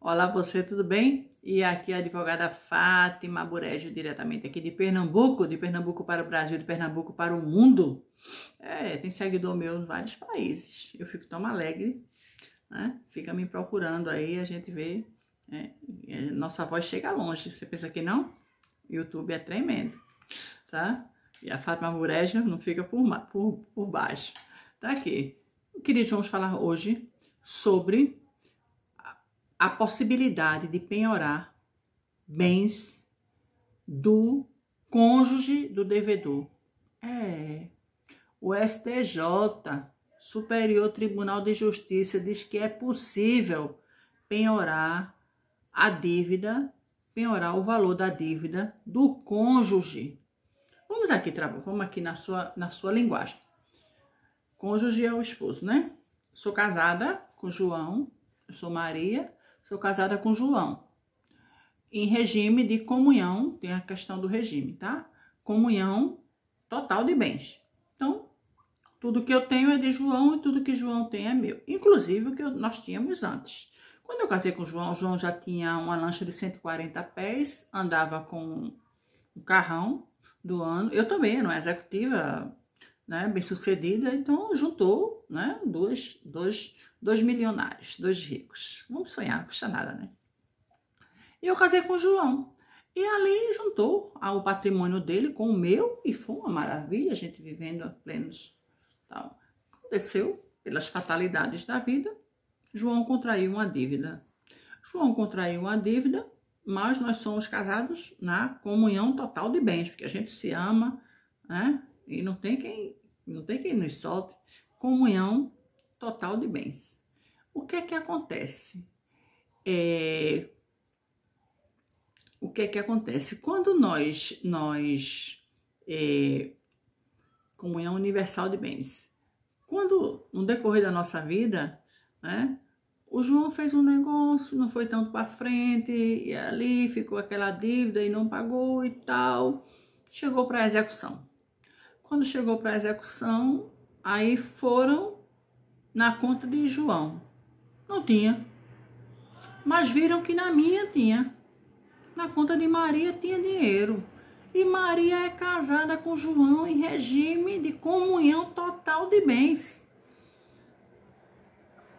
Olá você, tudo bem? E aqui é a advogada Fátima Burejo, diretamente aqui de Pernambuco, de Pernambuco para o Brasil, de Pernambuco para o mundo. É, tem seguidor meu em vários países, eu fico tão alegre, né? Fica me procurando aí, a gente vê, é, nossa voz chega longe, você pensa que não? YouTube é tremendo, tá? E a Fátima Burejo não fica por, por, por baixo. Tá aqui. Queridos, vamos falar hoje sobre a possibilidade de penhorar bens do cônjuge do devedor. É. O STJ, Superior Tribunal de Justiça, diz que é possível penhorar a dívida, penhorar o valor da dívida do cônjuge. Vamos aqui, vamos aqui na sua, na sua linguagem. Cônjuge é o esposo, né? Sou casada com João, eu sou Maria, sou casada com João. Em regime de comunhão, tem a questão do regime, tá? Comunhão total de bens. Então, tudo que eu tenho é de João e tudo que João tem é meu. Inclusive o que nós tínhamos antes. Quando eu casei com João, João já tinha uma lancha de 140 pés, andava com um carrão do ano. Eu também, não é executiva, né, bem-sucedida, então juntou né, dois, dois, dois milionários, dois ricos. Vamos sonhar, não custa nada, né? E eu casei com o João. E ali juntou o patrimônio dele com o meu e foi uma maravilha a gente vivendo a plenos. Então, aconteceu pelas fatalidades da vida, João contraiu uma dívida. João contraiu uma dívida, mas nós somos casados na comunhão total de bens, porque a gente se ama, né? E não tem quem não tem quem nos solte, comunhão total de bens. O que é que acontece? É, o que é que acontece? Quando nós, nós é, comunhão universal de bens, quando no decorrer da nossa vida, né, o João fez um negócio, não foi tanto para frente, e ali ficou aquela dívida e não pagou e tal, chegou para a execução. Quando chegou para a execução, aí foram na conta de João. Não tinha. Mas viram que na minha tinha. Na conta de Maria tinha dinheiro. E Maria é casada com João em regime de comunhão total de bens.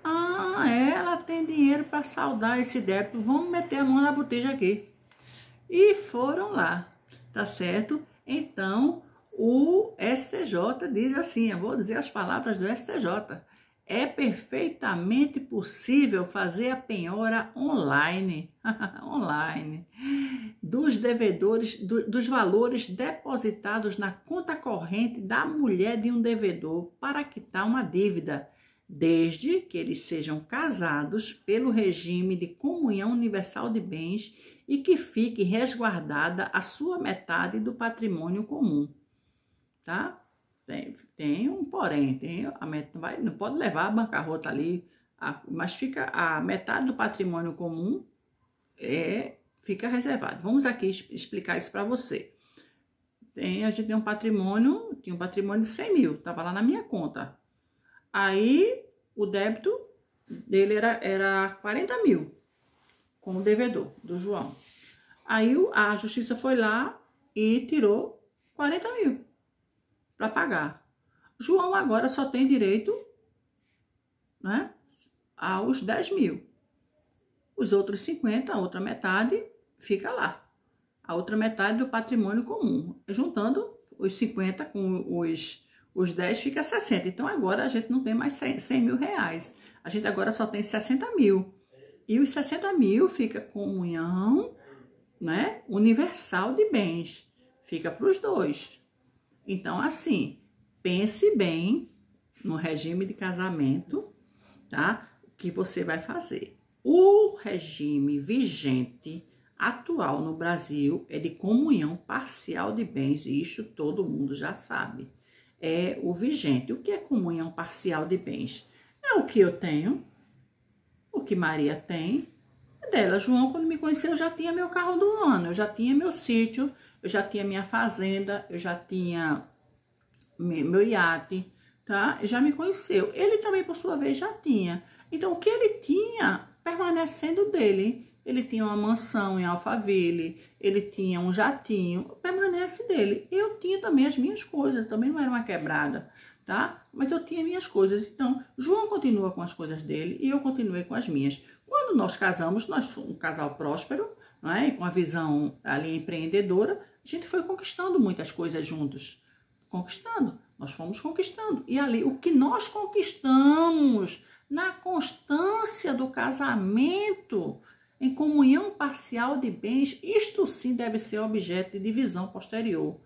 Ah, ela tem dinheiro para saldar esse débito. Vamos meter a mão na botija aqui. E foram lá, tá certo? Então, o STJ diz assim: eu vou dizer as palavras do STJ. É perfeitamente possível fazer a penhora online, online, dos devedores, do, dos valores depositados na conta corrente da mulher de um devedor para quitar uma dívida, desde que eles sejam casados pelo regime de comunhão universal de bens e que fique resguardada a sua metade do patrimônio comum tá? Tem, tem um porém, tem a meta, vai, não pode levar a bancarrota ali, a, mas fica a metade do patrimônio comum é fica reservado. Vamos aqui explicar isso para você. Tem, a gente tem um patrimônio, tinha um patrimônio de 100 mil, estava lá na minha conta. Aí o débito dele era, era 40 mil com o devedor do João. Aí a justiça foi lá e tirou 40 mil para pagar. João agora só tem direito né, aos 10 mil. Os outros 50, a outra metade, fica lá. A outra metade do patrimônio comum. Juntando os 50 com os, os 10, fica 60. Então agora a gente não tem mais 100, 100 mil reais. A gente agora só tem 60 mil. E os 60 mil fica comunhão né, universal de bens. Fica para os dois. Então, assim, pense bem no regime de casamento, tá? O que você vai fazer. O regime vigente atual no Brasil é de comunhão parcial de bens, e isso todo mundo já sabe. É o vigente. O que é comunhão parcial de bens? É o que eu tenho, o que Maria tem, dela. João, quando me conheceu, eu já tinha meu carro do ano, eu já tinha meu sítio, eu já tinha minha fazenda, eu já tinha meu iate, tá? Já me conheceu. Ele também, por sua vez, já tinha. Então, o que ele tinha, permanecendo dele, ele tinha uma mansão em Alphaville, ele tinha um jatinho, permanece dele. Eu tinha também as minhas coisas, também não era uma quebrada, tá? Mas eu tinha minhas coisas. Então, João continua com as coisas dele e eu continuei com as minhas. Quando nós casamos, nós um casal próspero, não é? E com a visão ali empreendedora, a gente foi conquistando muitas coisas juntos. Conquistando, nós fomos conquistando. E ali, o que nós conquistamos na constância do casamento, em comunhão parcial de bens, isto sim deve ser objeto de divisão posterior.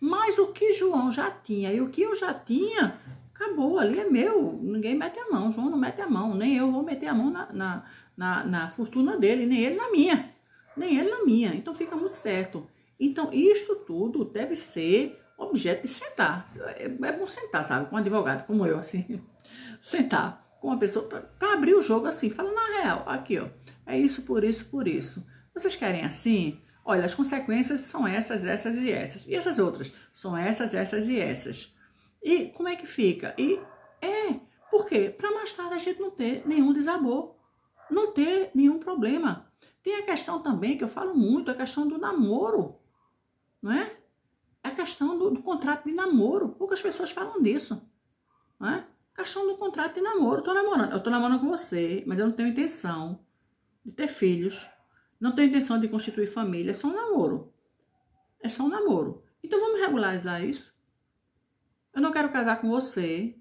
Mas o que João já tinha e o que eu já tinha Acabou, ali é meu, ninguém mete a mão, João não mete a mão, nem eu vou meter a mão na, na, na, na fortuna dele, nem ele na minha, nem ele na minha. Então fica muito certo. Então, isto tudo deve ser objeto de sentar. É, é bom sentar, sabe? Com um advogado como eu, assim. Sentar com uma pessoa para abrir o jogo assim. Fala na real, aqui, ó. É isso, por isso, por isso. Vocês querem assim? Olha, as consequências são essas, essas e essas. E essas outras? São essas, essas e essas. E como é que fica? E é, por quê? Para mais tarde a gente não ter nenhum desabor, não ter nenhum problema. Tem a questão também que eu falo muito, a questão do namoro, não é? A questão do, do contrato de namoro. Poucas pessoas falam disso, não é? A questão do contrato de namoro. Eu tô namorando, eu tô namorando com você, mas eu não tenho intenção de ter filhos. Não tenho intenção de constituir família, é só um namoro. É só um namoro. Então vamos regularizar isso. Eu não quero casar com você.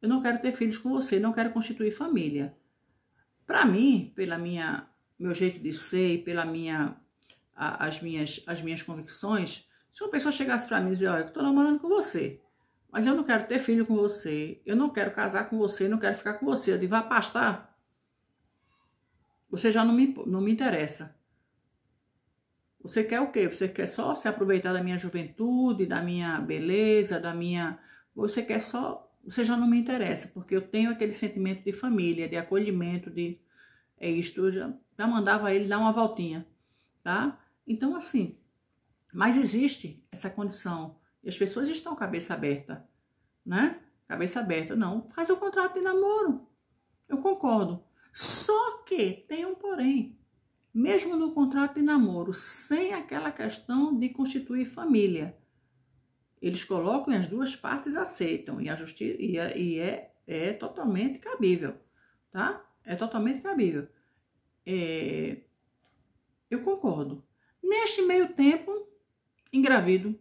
Eu não quero ter filhos com você. Não quero constituir família. Para mim, pela minha meu jeito de ser e pela minha a, as minhas as minhas convicções, se uma pessoa chegasse para mim e dizer, olha, eu estou namorando com você, mas eu não quero ter filho com você, eu não quero casar com você, não quero ficar com você, eu digo, pastar. Você já não me, não me interessa. Você quer o quê? Você quer só se aproveitar da minha juventude, da minha beleza, da minha você quer só, você já não me interessa, porque eu tenho aquele sentimento de família, de acolhimento, de é isto, eu já, já mandava ele dar uma voltinha, tá? Então assim, mas existe essa condição e as pessoas estão cabeça aberta, né? Cabeça aberta, não, faz o contrato de namoro. Eu concordo. Só que tem um porém. Mesmo no contrato de namoro, sem aquela questão de constituir família, eles colocam e as duas partes aceitam, e a justiça e, a, é, e é, é totalmente cabível, tá? É totalmente cabível. É, eu concordo. Neste meio tempo, engravido.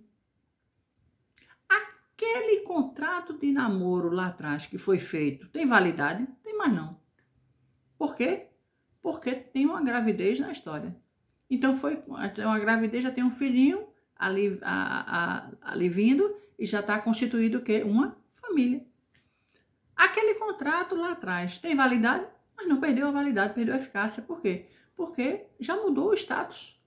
Aquele contrato de namoro lá atrás que foi feito tem validade? Tem mais não. Por quê? Porque tem uma gravidez na história. Então foi é uma gravidez, já tem um filhinho, ali, a, a, ali vindo e já está constituído o quê? Uma família. Aquele contrato lá atrás tem validade, mas não perdeu a validade, perdeu a eficácia. Por quê? Porque já mudou o status.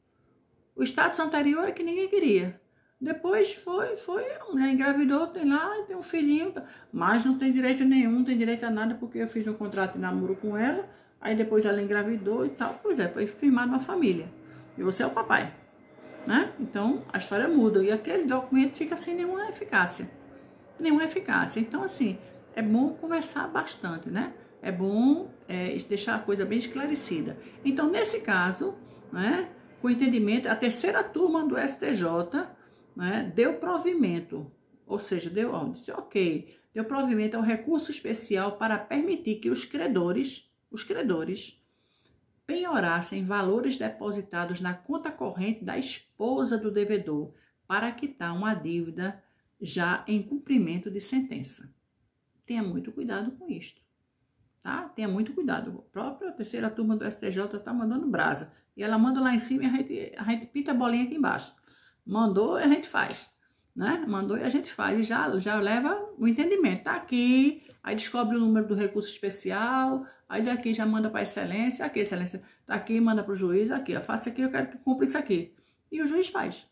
O status anterior é que ninguém queria. Depois foi, foi, a né, mulher engravidou, tem lá, tem um filhinho, tá. mas não tem direito nenhum, não tem direito a nada, porque eu fiz um contrato de namoro com ela, aí depois ela engravidou e tal. Pois é, foi firmado uma família. E você é o papai. Né? Então a história muda e aquele documento fica sem nenhuma eficácia. Nenhuma eficácia. Então, assim, é bom conversar bastante, né? É bom é, deixar a coisa bem esclarecida. Então, nesse caso, né, com entendimento, a terceira turma do STJ né, deu provimento, ou seja, deu ó, disse, ok, deu provimento ao recurso especial para permitir que os credores, os credores, penhorassem valores depositados na conta corrente da esposa do devedor para quitar uma dívida já em cumprimento de sentença. Tenha muito cuidado com isto, tá? Tenha muito cuidado. A própria terceira turma do STJ está mandando brasa. E ela manda lá em cima e a gente, a gente pinta a bolinha aqui embaixo. Mandou e a gente faz, né? Mandou e a gente faz e já, já leva o entendimento. Tá aqui, aí descobre o número do recurso especial, Aí daqui já manda para a excelência, aqui, excelência, tá aqui manda para o juiz, aqui, ó, faça aqui, eu quero que cumpra isso aqui. E o juiz faz,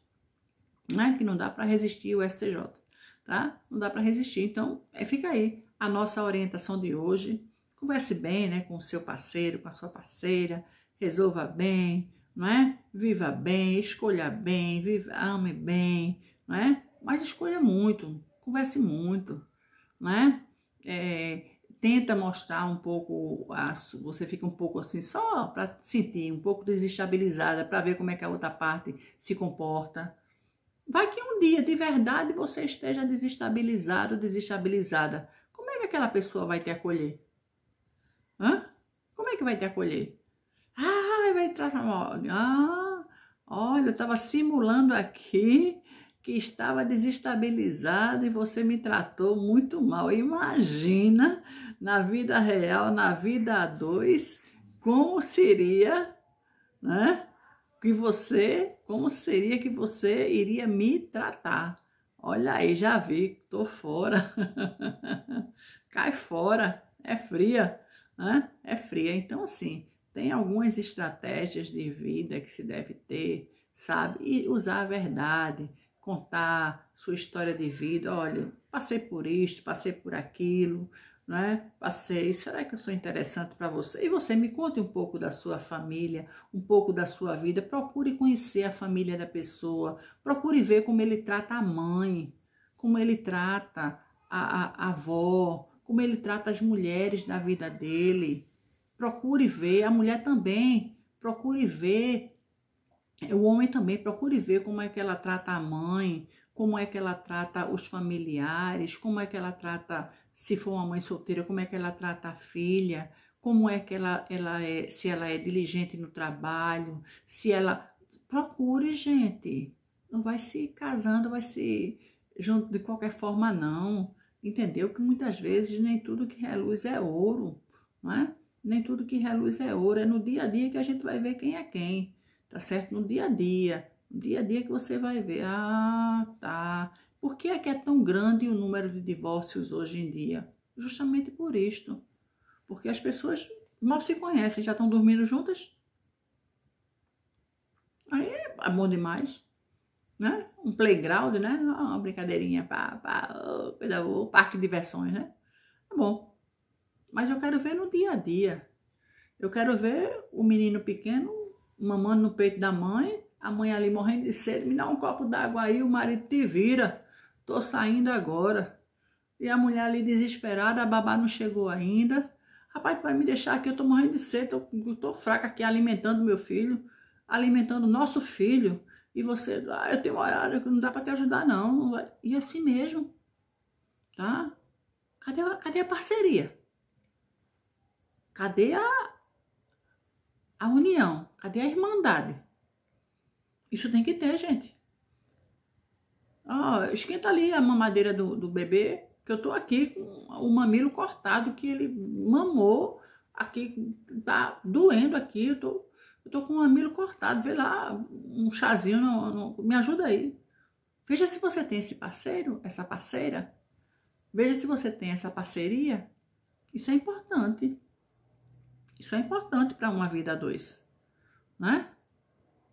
né? Que não dá para resistir o STJ, tá? Não dá para resistir. Então, é, fica aí a nossa orientação de hoje. Converse bem, né, com o seu parceiro, com a sua parceira, resolva bem, não é? Viva bem, escolha bem, viva, ame bem, não é? Mas escolha muito, converse muito, não é? é tenta mostrar um pouco, a, você fica um pouco assim, só para sentir, um pouco desestabilizada, para ver como é que a outra parte se comporta. Vai que um dia, de verdade, você esteja desestabilizado, desestabilizada. Como é que aquela pessoa vai te acolher? Hã? Como é que vai te acolher? Ah, vai entrar tratar. Ah, olha, eu estava simulando aqui que estava desestabilizado e você me tratou muito mal. Imagina na vida real, na vida a dois, como seria, né? Que você, como seria que você iria me tratar? Olha aí, já vi, tô fora. Cai fora, é fria, né? É fria. Então, assim, tem algumas estratégias de vida que se deve ter, sabe? E usar a verdade, contar sua história de vida. Olha, passei por isto, passei por aquilo, né? Passei. Será que eu sou interessante para você? E você me conte um pouco da sua família, um pouco da sua vida. Procure conhecer a família da pessoa. Procure ver como ele trata a mãe, como ele trata a, a, a avó, como ele trata as mulheres da vida dele. Procure ver a mulher também. Procure ver é, o homem também procure ver como é que ela trata a mãe, como é que ela trata os familiares, como é que ela trata, se for uma mãe solteira, como é que ela trata a filha, como é que ela, ela é, se ela é diligente no trabalho, se ela. Procure, gente. Não vai se casando, vai se junto de qualquer forma, não. Entendeu? Que muitas vezes nem tudo que reluz é ouro, não é? Nem tudo que reluz é ouro. É no dia a dia que a gente vai ver quem é quem tá certo? No dia a dia, no dia a dia que você vai ver, ah, tá. Por que é que é tão grande o número de divórcios hoje em dia? Justamente por isto. Porque as pessoas mal se conhecem, já estão dormindo juntas. Aí é bom demais, né? Um playground, né? Ah, uma brincadeirinha para o parque de diversões, né? Tá bom. Mas eu quero ver no dia a dia. Eu quero ver o menino pequeno mamando no peito da mãe, a mãe ali morrendo de sede, me dá um copo d'água aí, o marido te vira, tô saindo agora. E a mulher ali desesperada, a babá não chegou ainda. Rapaz, tu vai me deixar aqui, eu tô morrendo de sede, tô, tô fraca aqui alimentando meu filho, alimentando nosso filho. E você, ah, eu tenho horário, não dá para te ajudar não. E assim mesmo, tá? Cadê, cadê a parceria? Cadê a, a união? Cadê a irmandade? Isso tem que ter, gente. Ah, esquenta ali a mamadeira do, do bebê, que eu tô aqui com o mamilo cortado, que ele mamou aqui, tá doendo aqui, eu tô, eu tô com o mamilo cortado, vê lá, um chazinho, no, no, me ajuda aí. Veja se você tem esse parceiro, essa parceira, veja se você tem essa parceria, isso é importante. Isso é importante para uma vida a dois, né?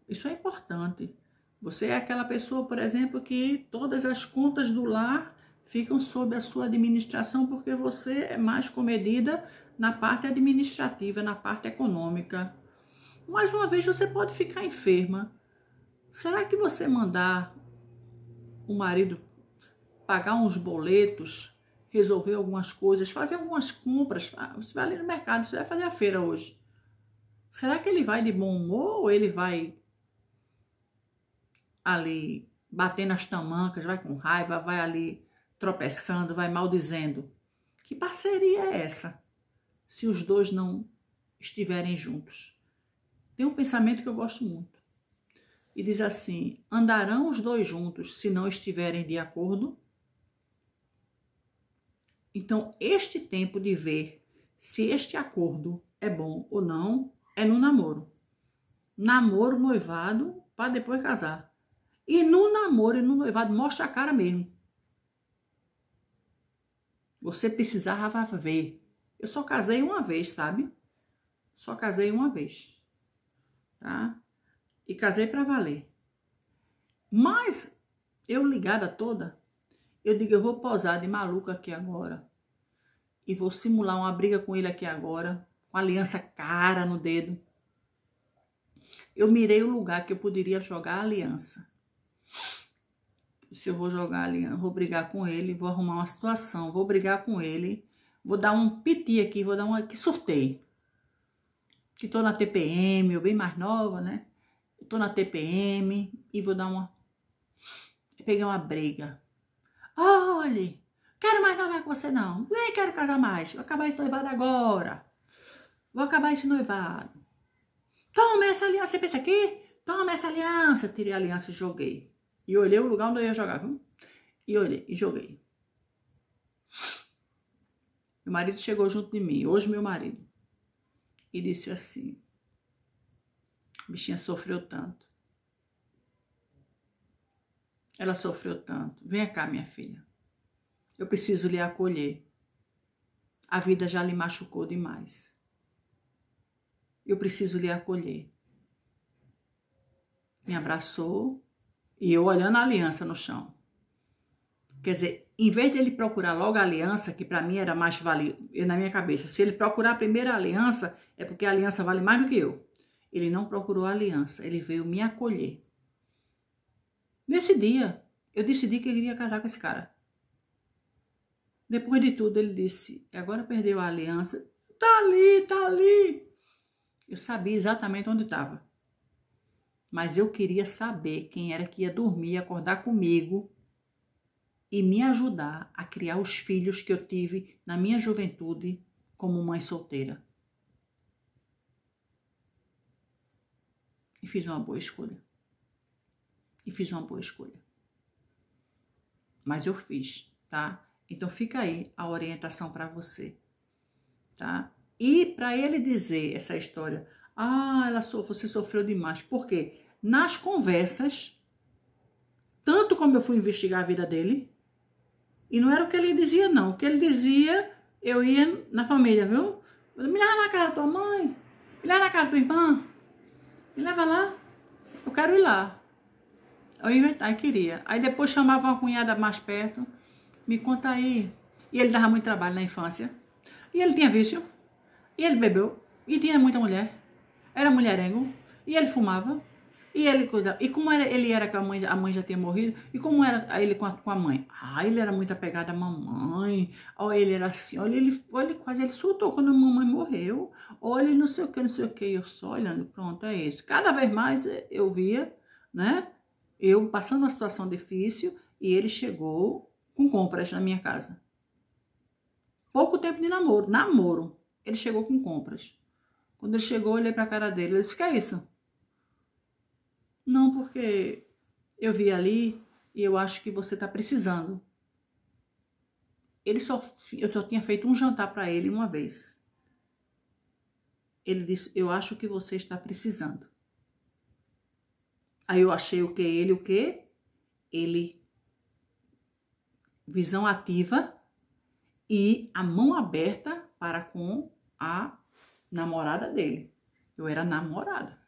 Isso é importante. Você é aquela pessoa, por exemplo, que todas as contas do lar ficam sob a sua administração porque você é mais comedida na parte administrativa, na parte econômica. Mais uma vez, você pode ficar enferma. Será que você mandar o marido pagar uns boletos resolver algumas coisas, fazer algumas compras. Ah, você vai ali no mercado, você vai fazer a feira hoje. Será que ele vai de bom humor ou ele vai ali batendo as tamancas, vai com raiva, vai ali tropeçando, vai maldizendo? Que parceria é essa se os dois não estiverem juntos? Tem um pensamento que eu gosto muito. E diz assim: andarão os dois juntos se não estiverem de acordo? Então, este tempo de ver se este acordo é bom ou não é no namoro. Namoro, noivado, para depois casar. E no namoro e no noivado, mostra a cara mesmo. Você precisava ver. Eu só casei uma vez, sabe? Só casei uma vez. Tá? E casei para valer. Mas eu ligada toda, eu digo, eu vou posar de maluca aqui agora. E vou simular uma briga com ele aqui agora, com aliança cara no dedo. Eu mirei o lugar que eu poderia jogar a aliança. Se eu vou jogar a aliança, vou brigar com ele, vou arrumar uma situação, vou brigar com ele, vou dar um piti aqui, vou dar uma que surtei. Que tô na TPM, eu bem mais nova, né? tô na TPM e vou dar uma pegar uma briga. Olhe, quero mais namorar com você não. Nem quero casar mais. Vou acabar esse noivado agora. Vou acabar esse noivado. Toma essa aliança. Você pensa aqui? Toma essa aliança. Tirei a aliança e joguei. E olhei o lugar onde eu ia jogar, viu? E olhei e joguei. Meu marido chegou junto de mim, hoje meu marido, e disse assim: a bichinha sofreu tanto. Ela sofreu tanto. Venha cá, minha filha. Eu preciso lhe acolher. A vida já lhe machucou demais. Eu preciso lhe acolher. Me abraçou e eu olhando a aliança no chão. Quer dizer, em vez dele procurar logo a aliança, que para mim era mais valioso, na minha cabeça, se ele procurar a primeira aliança, é porque a aliança vale mais do que eu. Ele não procurou a aliança, ele veio me acolher. Nesse dia, eu decidi que eu iria casar com esse cara. Depois de tudo, ele disse: agora perdeu a aliança. Tá ali, tá ali. Eu sabia exatamente onde estava. Mas eu queria saber quem era que ia dormir, acordar comigo e me ajudar a criar os filhos que eu tive na minha juventude como mãe solteira. E fiz uma boa escolha e fiz uma boa escolha. Mas eu fiz, tá? Então fica aí a orientação para você, tá? E para ele dizer essa história, ah, ela so, você sofreu demais, porque nas conversas, tanto como eu fui investigar a vida dele, e não era o que ele dizia, não. O que ele dizia, eu ia na família, viu? Me leva na casa da tua mãe, me leva na casa da tua irmã, me leva lá, eu quero ir lá. Eu inventava, queria. Aí depois chamava uma cunhada mais perto, me conta aí. E ele dava muito trabalho na infância. E ele tinha vício. E ele bebeu. E tinha muita mulher. Era mulherengo. E ele fumava. E ele coisa. E como era, ele era com a mãe, a mãe já tinha morrido. E como era ele com a, com a mãe? Ah, ele era muito apegado à mamãe. Olha, ele era assim. Olha, ele, olha, quase ele soltou quando a mamãe morreu. Olha, não sei o que, não sei o que. Eu só olhando, pronto, é isso. Cada vez mais eu via, né? eu passando uma situação difícil e ele chegou com compras na minha casa. Pouco tempo de namoro, namoro. Ele chegou com compras. Quando ele chegou, eu olhei para a cara dele. Ele disse: "O que é isso?" Não, porque eu vi ali e eu acho que você está precisando. Ele só eu só tinha feito um jantar para ele uma vez. Ele disse: "Eu acho que você está precisando." Aí eu achei o que ele o que ele visão ativa e a mão aberta para com a namorada dele. Eu era namorada.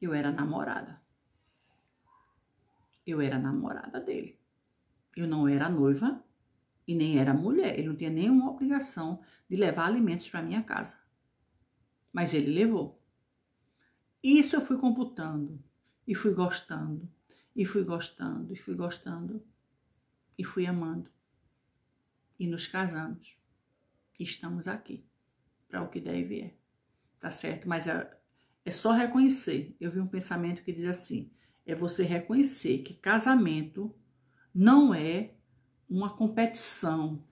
Eu era namorada. Eu era namorada dele. Eu não era noiva e nem era mulher. Ele não tinha nenhuma obrigação de levar alimentos para minha casa. Mas ele levou. Isso eu fui computando e fui gostando, e fui gostando, e fui gostando, e fui amando. E nos casamos. E estamos aqui, para o que der e vier. Tá certo? Mas é, é só reconhecer. Eu vi um pensamento que diz assim: é você reconhecer que casamento não é uma competição.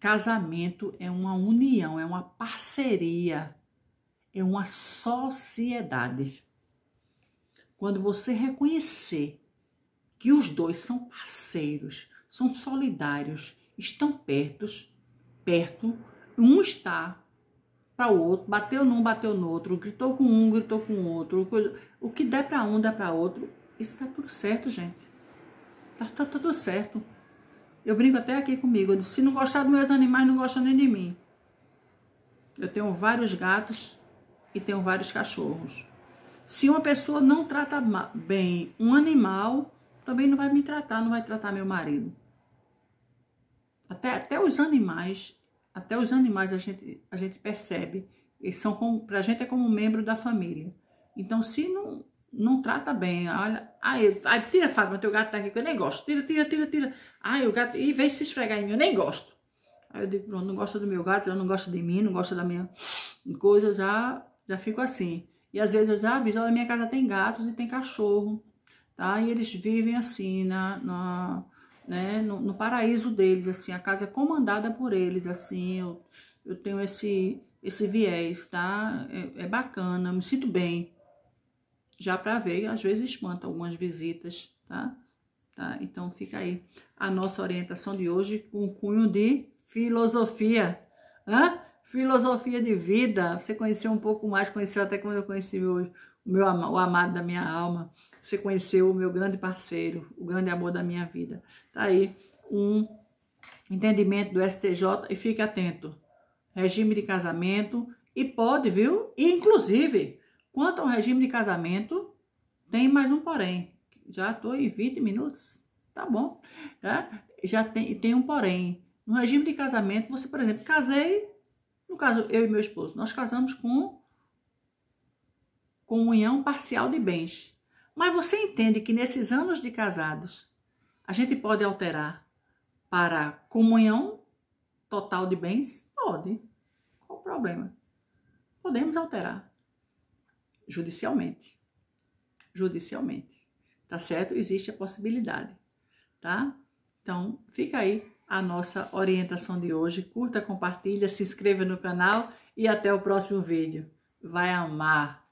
Casamento é uma união, é uma parceria, é uma sociedade. Quando você reconhecer que os dois são parceiros, são solidários, estão perto, perto, um está para o outro, bateu num, bateu no outro, gritou com um, gritou com o outro, o que der para um, dá para outro. Isso está tudo certo, gente. Tá, tá, tudo certo. Eu brinco até aqui comigo. Eu disse, se não gostar dos meus animais, não gosta nem de mim. Eu tenho vários gatos e tenho vários cachorros. Se uma pessoa não trata bem um animal, também não vai me tratar, não vai tratar meu marido. Até, até os animais, até os animais a gente, a gente percebe, eles são como, pra gente é como membro da família. Então, se não, não trata bem, olha, ai, ai tira Fátima, teu gato tá aqui que eu nem gosto, tira, tira, tira, tira. Ai, o gato, e vem se esfregar em mim, eu nem gosto. Aí eu digo, pronto, não gosta do meu gato, ela não gosta de mim, não gosta da minha coisa, já, já fico assim. E às vezes eu já aviso, ah, olha, minha casa tem gatos e tem cachorro, tá? E eles vivem assim, na, na né, no, no, paraíso deles, assim, a casa é comandada por eles, assim, eu, eu tenho esse, esse viés, tá? É, é bacana, me sinto bem. Já para ver, às vezes espanta algumas visitas, tá? Tá? Então fica aí a nossa orientação de hoje com um cunho de filosofia. Hã? filosofia de vida, você conheceu um pouco mais, conheceu até como eu conheci meu, o, meu, o amado da minha alma, você conheceu o meu grande parceiro, o grande amor da minha vida. Tá aí um entendimento do STJ e fique atento. Regime de casamento e pode, viu? E, inclusive, quanto ao regime de casamento, tem mais um porém. Já estou em 20 minutos, tá bom. Tá? Já tem, tem um porém. No regime de casamento, você, por exemplo, casei, no caso, eu e meu esposo, nós casamos com comunhão parcial de bens. Mas você entende que nesses anos de casados, a gente pode alterar para comunhão total de bens? Pode. Qual o problema? Podemos alterar judicialmente. Judicialmente. Tá certo? Existe a possibilidade, tá? Então, fica aí a nossa orientação de hoje. Curta, compartilha, se inscreva no canal e até o próximo vídeo. Vai amar!